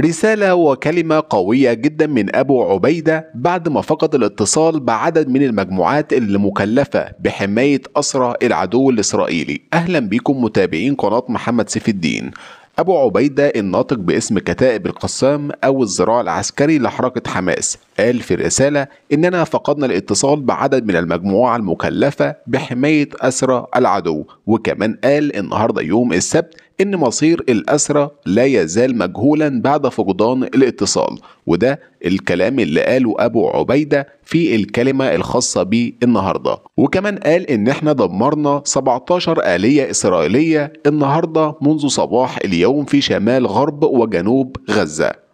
رسالة وكلمة قوية جدا من أبو عبيدة بعد ما فقد الاتصال بعدد من المجموعات المكلفة بحماية أسرى العدو الإسرائيلي أهلا بكم متابعين قناة محمد سيف الدين أبو عبيدة الناطق باسم كتائب القسام أو الذراع العسكري لحركة حماس قال في رسالة إننا فقدنا الاتصال بعدد من المجموعة المكلفة بحماية أسرى العدو وكمان قال النهاردة يوم السبت إن مصير الأسرة لا يزال مجهولا بعد فقدان الاتصال وده الكلام اللي قاله أبو عبيدة في الكلمة الخاصة بيه النهاردة وكمان قال إن إحنا دمرنا 17 آلية إسرائيلية النهاردة منذ صباح اليوم في شمال غرب وجنوب غزة